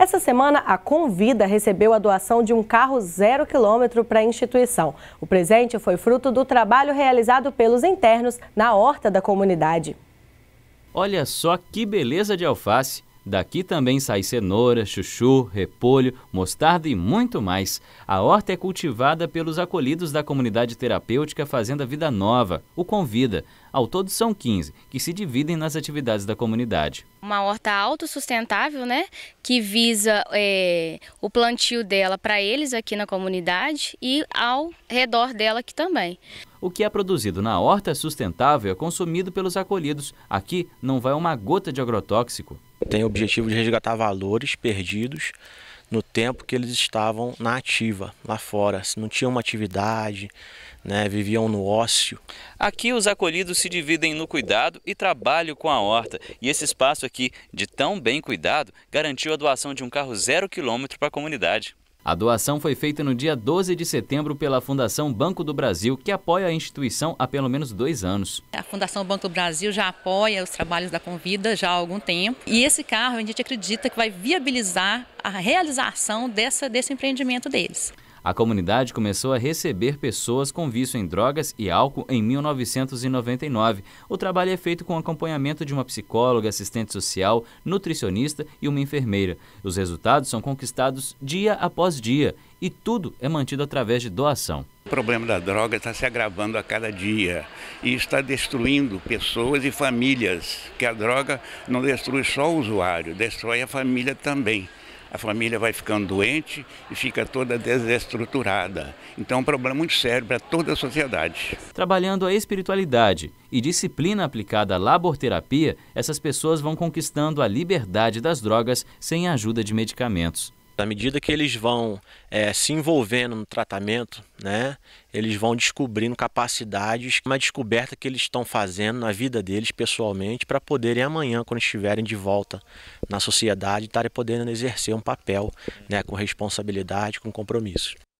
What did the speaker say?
Essa semana, a Convida recebeu a doação de um carro zero quilômetro para a instituição. O presente foi fruto do trabalho realizado pelos internos na horta da comunidade. Olha só que beleza de alface! Daqui também sai cenoura, chuchu, repolho, mostarda e muito mais. A horta é cultivada pelos acolhidos da comunidade terapêutica Fazenda Vida Nova, o Convida. Ao todo são 15, que se dividem nas atividades da comunidade. Uma horta autossustentável, né? Que visa é, o plantio dela para eles aqui na comunidade e ao redor dela aqui também. O que é produzido na horta é sustentável é consumido pelos acolhidos. Aqui não vai uma gota de agrotóxico. Tem o objetivo de resgatar valores perdidos no tempo que eles estavam na ativa, lá fora. Se não tinham uma atividade, né, viviam no ócio. Aqui os acolhidos se dividem no cuidado e trabalho com a horta. E esse espaço aqui, de tão bem cuidado, garantiu a doação de um carro zero quilômetro para a comunidade. A doação foi feita no dia 12 de setembro pela Fundação Banco do Brasil, que apoia a instituição há pelo menos dois anos. A Fundação Banco do Brasil já apoia os trabalhos da Convida já há algum tempo. E esse carro a gente acredita que vai viabilizar a realização dessa, desse empreendimento deles. A comunidade começou a receber pessoas com vício em drogas e álcool em 1999. O trabalho é feito com acompanhamento de uma psicóloga, assistente social, nutricionista e uma enfermeira. Os resultados são conquistados dia após dia e tudo é mantido através de doação. O problema da droga está se agravando a cada dia e está destruindo pessoas e famílias, que a droga não destrui só o usuário, destrói a família também a família vai ficando doente e fica toda desestruturada. Então é um problema muito sério para toda a sociedade. Trabalhando a espiritualidade e disciplina aplicada à laborterapia, essas pessoas vão conquistando a liberdade das drogas sem a ajuda de medicamentos à medida que eles vão é, se envolvendo no tratamento, né, eles vão descobrindo capacidades, uma descoberta que eles estão fazendo na vida deles pessoalmente para poderem amanhã, quando estiverem de volta na sociedade, estarem podendo exercer um papel né, com responsabilidade, com compromisso.